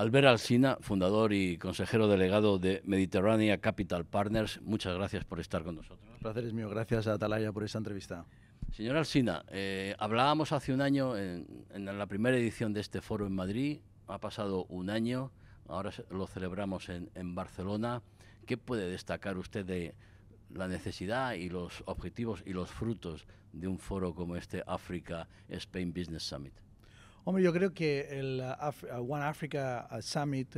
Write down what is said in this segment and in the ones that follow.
Albert Alsina, fundador y consejero delegado de Mediterránea Capital Partners, muchas gracias por estar con nosotros. Un placer es mío, gracias a Atalaya por esta entrevista. Señor Alsina, eh, hablábamos hace un año en, la primera edición de este foro en Madrid, ha pasado un año, ahora lo celebramos en, en Barcelona. ¿Qué puede destacar usted de la necesidad y los objetivos y los frutos de un foro como este África Spain Business Summit? Hombre, yo creo que el uh, uh, One Africa uh, Summit,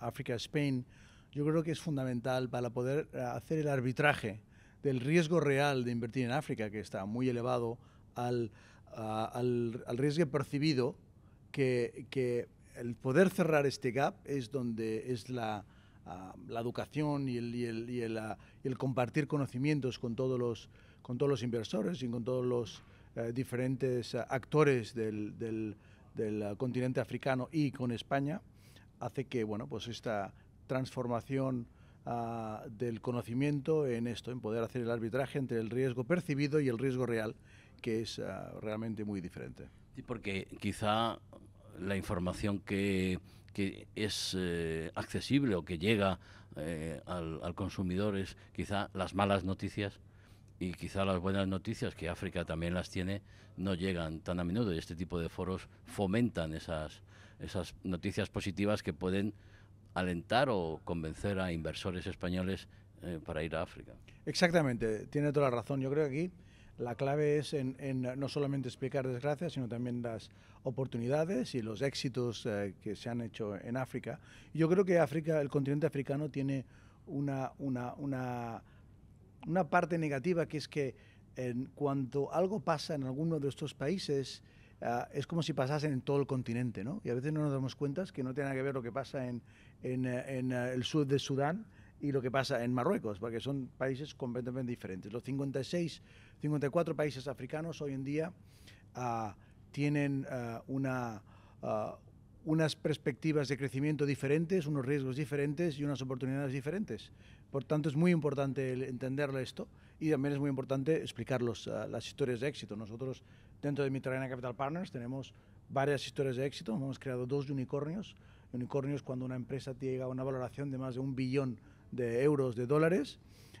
Africa Spain, yo creo que es fundamental para poder hacer el arbitraje del riesgo real de invertir en África, que está muy elevado, al, al, riesgo percibido, que, que, el poder cerrar este gap es donde es la, la educación y el, el, el, compartir conocimientos con todos los, con todos los inversores y con todos los diferentes actores del, del del eh, continente africano y con España, hace que bueno, pues esta transformación ah, del conocimiento en esto, en poder hacer el arbitraje entre el riesgo percibido y el riesgo real, que es ah, realmente muy diferente. y porque quizá la información que, es eh, accesible o que llega eh, al, al consumidor es quizá las malas noticias y quizá las buenas noticias, que África también las tiene, no llegan tan a menudo y este tipo de foros fomentan esas, esas noticias positivas que pueden alentar o convencer a inversores españoles eh, para ir a África. Exactamente, tiene toda la razón. Yo creo que aquí la clave es en, no solamente explicar desgracias, sino también las oportunidades y los éxitos eh, que se han hecho en África. Yo creo que África, el continente africano, tiene una, una una parte negativa que es que en cuanto algo pasa en alguno de estos países, ah, es como si pasase en todo el continente, ¿no? Y a veces no nos damos cuenta que no tiene nada que ver lo que pasa en, en, eh, eh, el sur de Sudán y lo que pasa en Marruecos, porque son países completamente diferentes. Los 56, 54 países africanos hoy en día ah, tienen ah, una, unas perspectivas de crecimiento diferentes, unos riesgos diferentes y unas oportunidades diferentes. Por tanto, es muy importante entender esto y también es muy importante explicar ah, las historias de éxito. Nosotros, dentro de Mediterránea Capital Partners, tenemos varias historias de éxito. Hemos creado dos unicornios. Unicornios cuando una empresa llega a una valoración de más de un billón de euros, de dólares.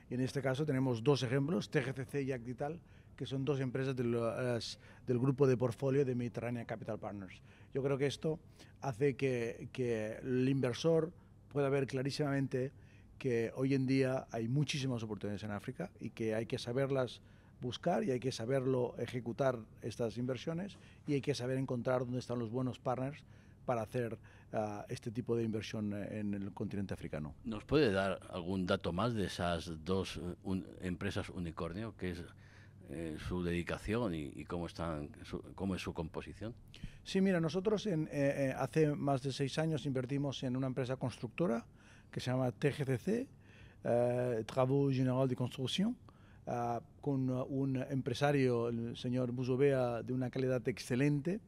Y en este caso tenemos dos ejemplos, TGCC y Actital, que son dos empresas del, grupo de portfolio de Mediterránea Capital Partners. Yo creo que esto hace que, que el inversor pueda ver clarísimamente que hoy en día hay muchísimas oportunidades en África y que hay que saberlas buscar y hay que saberlo ejecutar estas inversiones y hay que saber encontrar dónde están los buenos partners para hacer ah, este tipo de inversión eh, en el continente africano. ¿Nos puede dar algún dato más de esas dos eh, empresas unicornio, ¿Qué es eh, su dedicación y, cómo, están, cómo es su composición? Sí, mira, nosotros en, hace más de seis años invertimos en una empresa constructora que se llama TGCC, eh, Travaux General de Construcción, eh, con un empresario, el señor Busovea, de una calidad excelente.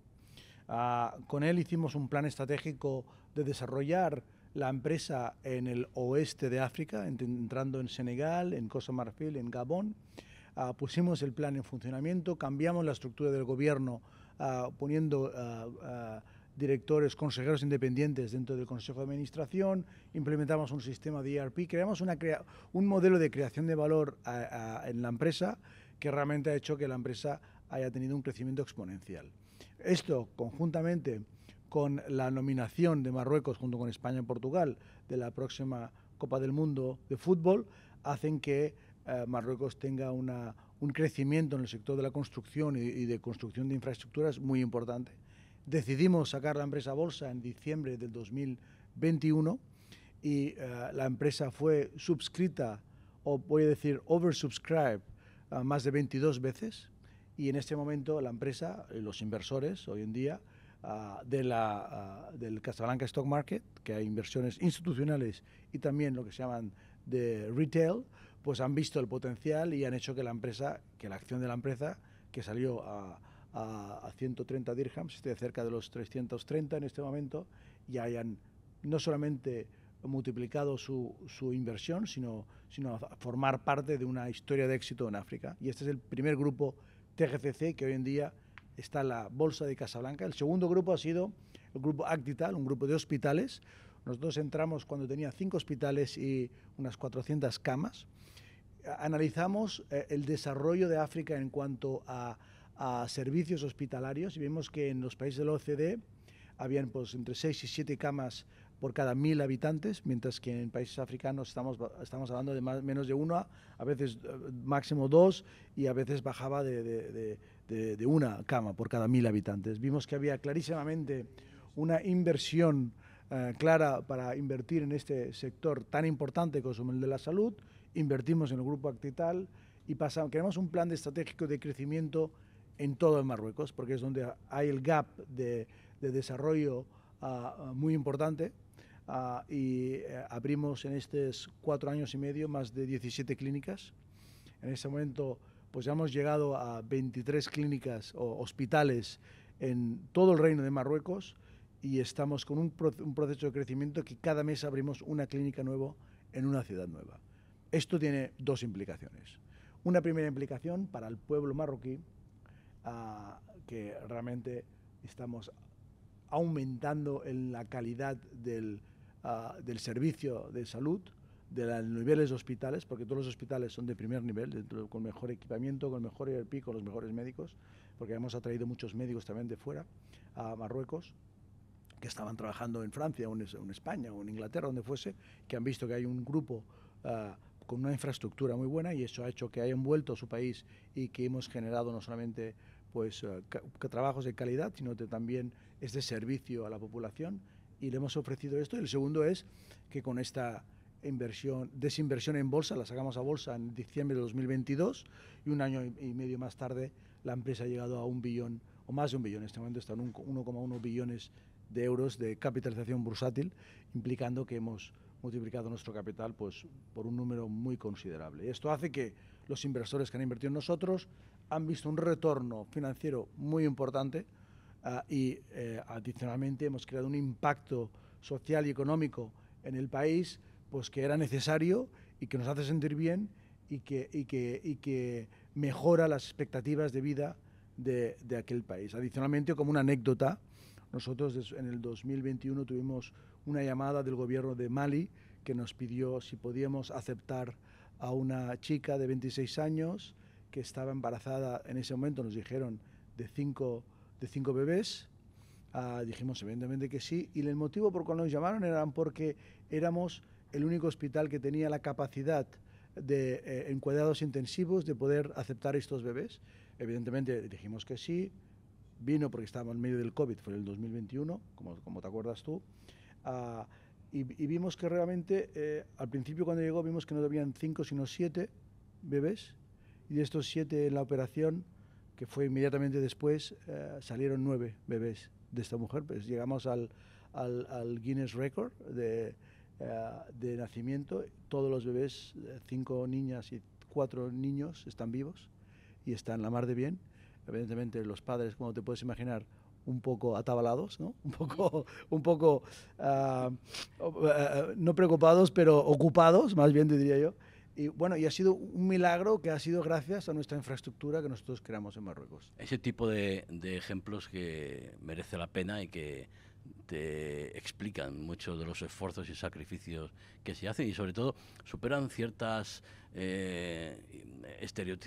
Eh, con él hicimos un plan estratégico de desarrollar la empresa en el oeste de África, entrando en Senegal, en Costa Marfil, en Gabón. pusimos el plan en funcionamiento, cambiamos la estructura del gobierno poniendo directores, consejeros independientes dentro del Consejo de Administración, implementamos un sistema de ERP, creamos un modelo de creación de valor en la empresa que realmente ha hecho que la empresa haya tenido un crecimiento exponencial. Esto, conjuntamente con la nominación de Marruecos junto con España y Portugal de la próxima Copa del Mundo de fútbol, hacen que eh, Marruecos tenga un crecimiento en el sector de la construcción y de construcción de infraestructuras muy importante decidimos sacar la empresa bolsa en diciembre del 2021 y eh, la empresa fue subscrita, o voy a decir oversubscribed, eh, más de 22 veces. Y en este momento la empresa, eh, los inversores hoy en día, de la, del Casablanca Stock Market, que hay inversiones institucionales y también lo que se llaman de retail, pues han visto el potencial y han hecho que la empresa, que la acción de la empresa, que salió a a, 130 dirhams, de cerca de los 330 en este momento, y hayan no solamente multiplicado su, inversión, sino, sino formar parte de una historia de éxito en África. Y este es el primer grupo TGCC que hoy en día está en la Bolsa de Casablanca. El segundo grupo ha sido el grupo Actital, un grupo de hospitales. Nosotros entramos cuando tenía cinco hospitales y unas 400 camas. Analizamos eh, el desarrollo de África en cuanto a a servicios hospitalarios y vemos que en los países de la OCDE habían pues, entre 6 y 7 camas por cada mil habitantes, mientras que en países africanos estamos, estamos hablando de menos de una, a veces eh, máximo dos y a veces bajaba de, una cama por cada mil habitantes. Vimos que había clarísimamente una inversión eh, clara para invertir en este sector tan importante como el de la salud, invertimos en el grupo Actital y pasamos, creamos un plan estratégico de crecimiento en todo el Marruecos, porque es donde hay el gap de, desarrollo ah, ah, muy importante. Ah, y eh, abrimos en estos cuatro años y medio más de 17 clínicas. En este momento, pues ya hemos llegado a 23 clínicas o hospitales en todo el reino de Marruecos y estamos con un, un proceso de crecimiento que cada mes abrimos una clínica nueva en una ciudad nueva. Esto tiene dos implicaciones. Una primera implicación para el pueblo marroquí, que realmente estamos aumentando en la calidad del, ah, del servicio de salud, de los niveles de hospitales, porque todos los hospitales son de primer nivel, con mejor equipamiento, con mejor ERP, con los mejores médicos, porque hemos atraído muchos médicos también de fuera, a Marruecos, que estaban trabajando en Francia, o en, España, o en Inglaterra, donde fuese, que han visto que hay un grupo ah, con una infraestructura muy buena y eso ha hecho que hayan vuelto a su país y que hemos generado no solamente pues eh, trabajos de calidad, sino que también es de servicio a la población y le hemos ofrecido esto. Y el segundo es que con esta inversión, desinversión en bolsa, la sacamos a bolsa en diciembre de 2022 y un año y medio más tarde la empresa ha llegado a un billón o más de un billón, en este momento están 1,1 billones de euros de capitalización bursátil, implicando que hemos multiplicado nuestro capital pues, por un número muy considerable. Esto hace que los inversores que han invertido en nosotros han visto un retorno financiero muy importante ah, y eh, adicionalmente hemos creado un impacto social y económico en el país pues que era necesario y que nos hace sentir bien y que, y que, y que mejora las expectativas de vida de, de, aquel país. Adicionalmente, como una anécdota, nosotros en el 2021 tuvimos una llamada del gobierno de Mali que nos pidió si podíamos aceptar a una chica de 26 años que estaba embarazada, en ese momento nos dijeron de cinco, de cinco bebés. Ah, dijimos evidentemente que sí. Y el motivo por cual nos llamaron era porque éramos el único hospital que tenía la capacidad de, eh, en cuidados intensivos de poder aceptar estos bebés. Evidentemente dijimos que sí. Vino porque estábamos en medio del COVID, fue el 2021, como, como te acuerdas tú. Ah, y, vimos que realmente, eh, al principio cuando llegó, vimos que no habían cinco, sino siete bebés y de estos siete en la operación, que fue inmediatamente después, eh, salieron nueve bebés de esta mujer. Pues llegamos al, Guinness Record eh, de, nacimiento. Todos los bebés, eh, cinco niñas y cuatro niños, están vivos y están la mar de bien. Evidentemente los padres, como te puedes imaginar, un poco atabalados, ¿no? un poco, un poco ah, no preocupados, pero ocupados, más bien te diría yo, y bueno, y ha sido un milagro que ha sido gracias a nuestra infraestructura que nosotros creamos en Marruecos. Ese tipo de, ejemplos que merece la pena y que te explican muchos de los esfuerzos y sacrificios que se hacen y sobre todo superan ciertas eh,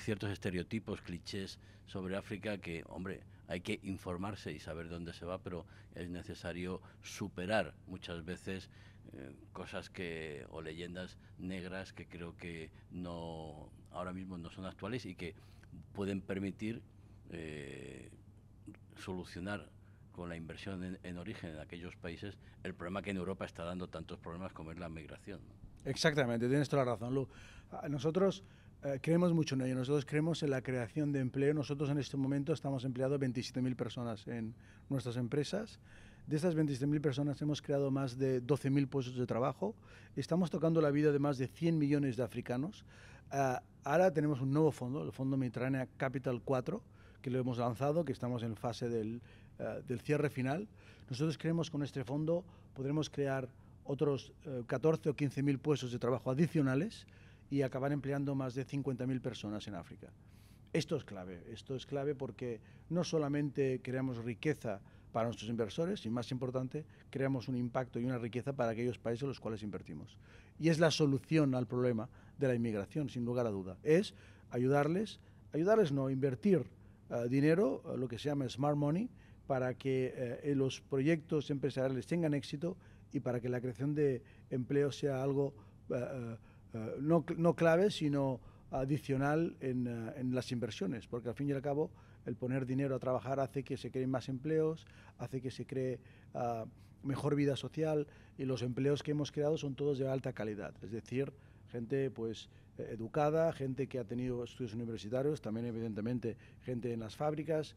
ciertos estereotipos, clichés sobre África que, hombre, hay que informarse y saber dónde se va, pero es necesario superar muchas veces eh, cosas que o leyendas negras que creo que no ahora mismo no son actuales y que pueden permitir eh, solucionar con la inversión en, origen en aquellos países el problema que en Europa está dando tantos problemas como es la migración. Exactamente, tienes toda la razón, Lu. Ah, nosotros eh, creemos mucho en ello, nosotros creemos en la creación de empleo. Nosotros en este momento estamos empleados 27.000 personas en nuestras empresas de esas 27.000 personas hemos creado más de 12.000 puestos de trabajo. Estamos tocando la vida de más de 100 millones de africanos. Ah, ahora tenemos un nuevo fondo, el Fondo Mediterránea Capital 4, que lo hemos lanzado, que estamos en fase ah, del, cierre final. Nosotros creemos con este fondo podremos crear otros 14 eh, o 15.000 puestos de trabajo adicionales y acabar empleando más de 50.000 personas en África. Esto es clave, esto es clave porque no solamente creamos riqueza para nuestros inversores y, más importante, creamos un impacto y una riqueza para aquellos países en los cuales invertimos. Y es la solución al problema de la inmigración, sin lugar a duda. Es ayudarles, ayudarles no, invertir eh, dinero, eh, lo que se llama smart money, para que eh, los proyectos empresariales tengan éxito y para que la creación de empleo sea algo no, no, clave, sino adicional en, en las inversiones, porque al fin y al cabo el poner dinero a trabajar hace que se creen más empleos, hace que se cree ah, mejor vida social y los empleos que hemos creado son todos de alta calidad, es decir, gente pues eh, educada, gente que ha tenido estudios universitarios, también evidentemente gente en las fábricas,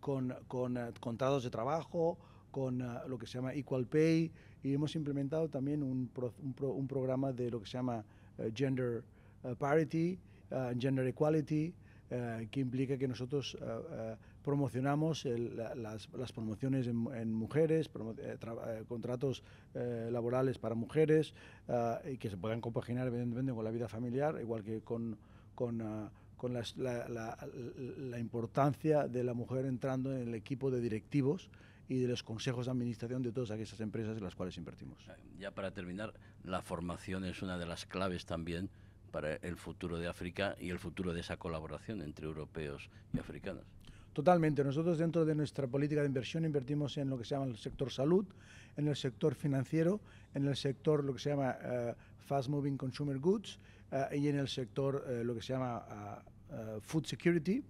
con, con eh, contratos de trabajo, con ah, lo que se llama Equal Pay y hemos implementado también un programa de lo que se llama eh, Gender Parity, ah, Gender Equality, eh, que implica que nosotros eh, eh, promocionamos las, promociones en, mujeres, contratos laborales para mujeres y que se puedan compaginar evidentemente con la vida familiar, igual que con, la importancia de la mujer entrando en el equipo de directivos y de los consejos de administración de todas aquellas empresas en las cuales invertimos. Ya para terminar, la formación es una de las claves también para el futuro de África y el futuro de esa colaboración entre europeos y africanos. Totalmente. Nosotros dentro de nuestra política de inversión invertimos en lo que se llama el sector salud, en el sector financiero, en el sector lo que se llama eh, fast moving consumer goods eh, y en el sector eh, lo que se llama ah, ah, food security,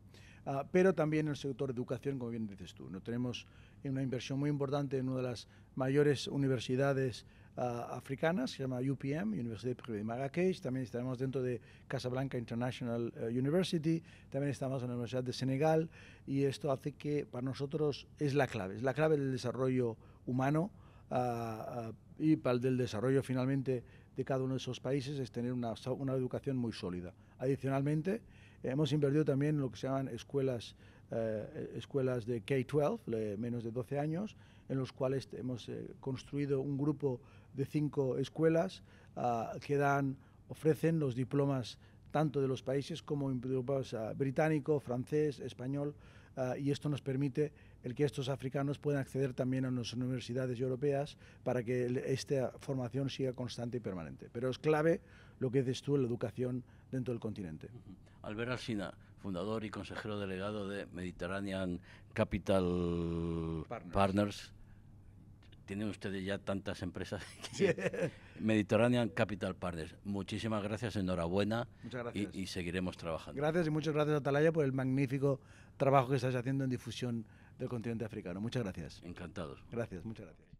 ah, pero también en el sector educación, como bien dices tú. ¿no? Tenemos una inversión muy importante en una de las mayores universidades Ah, africanas, se llama UPM, Universidad Privada de Marrakech, también estaremos dentro de Casablanca International eh, University, también estamos en la Universidad de Senegal y esto hace que para nosotros es la clave, es la clave del desarrollo humano ah, ah, y para el del desarrollo finalmente de cada uno de esos países es tener una, una educación muy sólida. Adicionalmente, hemos invertido también en lo que se llaman escuelas eh, escuelas de K-12, menos de 12 años, en los cuales hemos eh, construido un grupo de cinco escuelas ah, que dan, ofrecen los diplomas tanto de los países como ah, británico, francés, español, ah, y esto nos permite el que estos africanos puedan acceder también a nuestras universidades europeas para que esta formación siga constante y permanente. Pero es clave lo que dices tú, la educación dentro del continente. Albert Alsina, fundador y consejero delegado de Mediterranean Capital Partners tienen ustedes ya tantas empresas. Que Mediterranean Capital Partners, muchísimas gracias, enhorabuena. Muchas Y, seguiremos trabajando. Gracias y muchas gracias, a Talaya por el magnífico trabajo que estás haciendo en difusión del continente africano. Muchas gracias. Encantados. Gracias, muchas gracias.